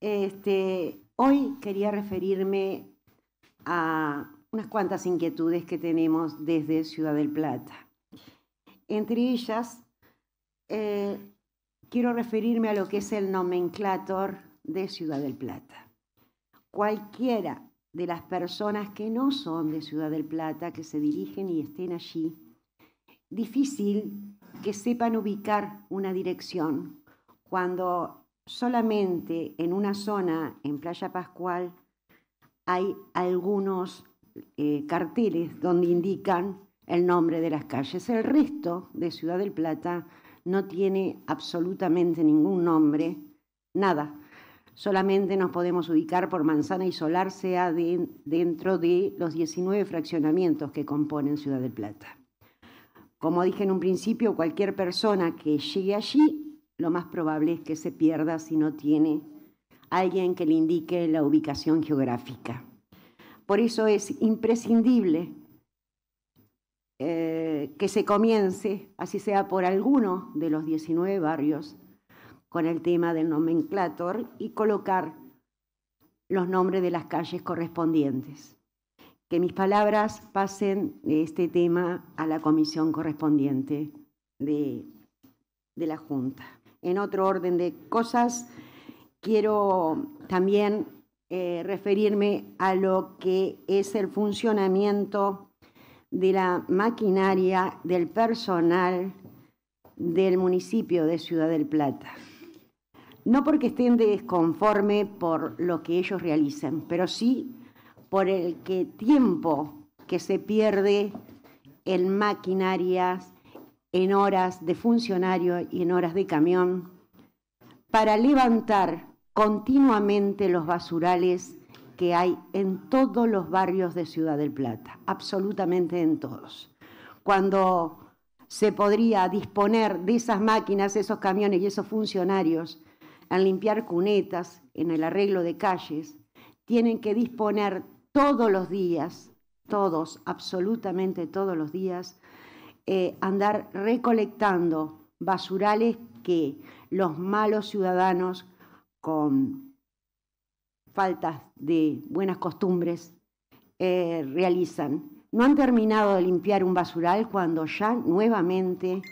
Este, hoy quería referirme a unas cuantas inquietudes que tenemos desde Ciudad del Plata. Entre ellas, eh, quiero referirme a lo que es el nomenclator de Ciudad del Plata. Cualquiera de las personas que no son de Ciudad del Plata, que se dirigen y estén allí, difícil que sepan ubicar una dirección cuando solamente en una zona, en Playa Pascual, hay algunos eh, carteles donde indican el nombre de las calles. El resto de Ciudad del Plata no tiene absolutamente ningún nombre, nada. Solamente nos podemos ubicar por Manzana y Solar, sea dentro de los 19 fraccionamientos que componen Ciudad del Plata. Como dije en un principio, cualquier persona que llegue allí lo más probable es que se pierda si no tiene alguien que le indique la ubicación geográfica. Por eso es imprescindible eh, que se comience, así sea por alguno de los 19 barrios, con el tema del nomenclator y colocar los nombres de las calles correspondientes. Que mis palabras pasen de este tema a la comisión correspondiente de la Junta en otro orden de cosas, quiero también eh, referirme a lo que es el funcionamiento de la maquinaria del personal del municipio de Ciudad del Plata. No porque estén desconforme por lo que ellos realizan, pero sí por el que tiempo que se pierde en maquinarias en horas de funcionario y en horas de camión, para levantar continuamente los basurales que hay en todos los barrios de Ciudad del Plata, absolutamente en todos. Cuando se podría disponer de esas máquinas, esos camiones y esos funcionarios a limpiar cunetas, en el arreglo de calles, tienen que disponer todos los días, todos, absolutamente todos los días, eh, andar recolectando basurales que los malos ciudadanos con faltas de buenas costumbres eh, realizan. No han terminado de limpiar un basural cuando ya nuevamente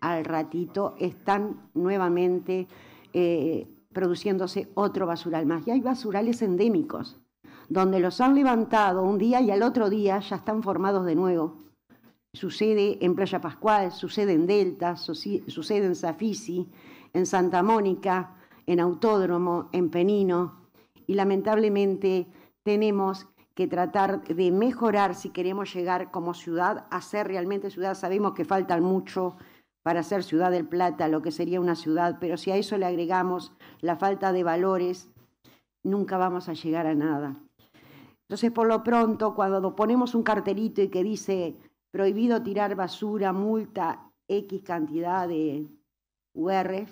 al ratito están nuevamente eh, produciéndose otro basural más. Y hay basurales endémicos, donde los han levantado un día y al otro día ya están formados de nuevo sucede en Playa Pascual, sucede en Delta, sucede en Safisi, en Santa Mónica, en Autódromo, en Penino, y lamentablemente tenemos que tratar de mejorar si queremos llegar como ciudad a ser realmente ciudad. Sabemos que falta mucho para ser ciudad del Plata, lo que sería una ciudad, pero si a eso le agregamos la falta de valores, nunca vamos a llegar a nada. Entonces, por lo pronto, cuando ponemos un cartelito y que dice prohibido tirar basura, multa, X cantidad de UR,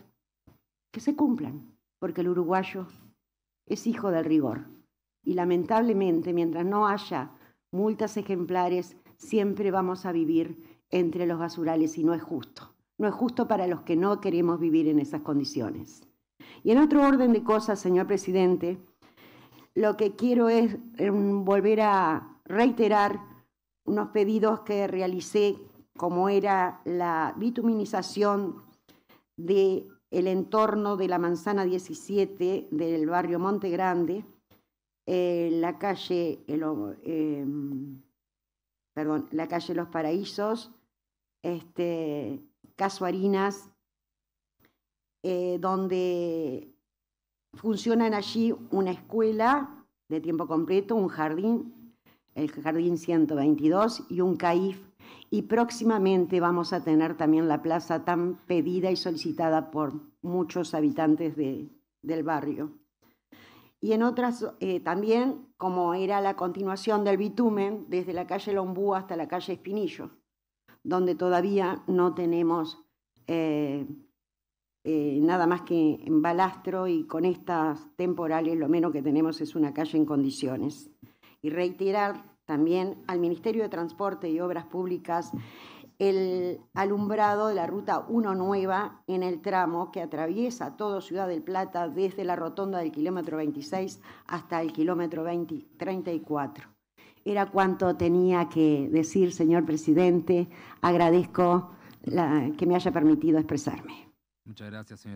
que se cumplan, porque el uruguayo es hijo del rigor. Y lamentablemente, mientras no haya multas ejemplares, siempre vamos a vivir entre los basurales y no es justo. No es justo para los que no queremos vivir en esas condiciones. Y en otro orden de cosas, señor presidente, lo que quiero es em, volver a reiterar unos pedidos que realicé, como era la bituminización del el entorno de la manzana 17 del barrio Monte Grande, eh, la calle, em, perdón, la calle Los Paraísos, este, Casuarinas, eh, donde funcionan allí una escuela de tiempo completo, un jardín el Jardín 122 y un CAIF. Y próximamente vamos a tener también la plaza tan pedida y solicitada por muchos habitantes del barrio. Y en otras eh, también, como era la continuación del bitumen, desde la calle Lombú hasta la calle Espinillo, donde todavía no tenemos eh, eh, nada más que en balastro y con estas temporales lo menos que tenemos es una calle en condiciones y reiterar también al Ministerio de Transporte y Obras Públicas el alumbrado de la ruta 1 nueva en el tramo que atraviesa todo Ciudad del Plata desde la rotonda del kilómetro 26 hasta el kilómetro 20, 34. Era cuanto tenía que decir, señor presidente. Agradezco que me haya permitido expresarme. Muchas gracias,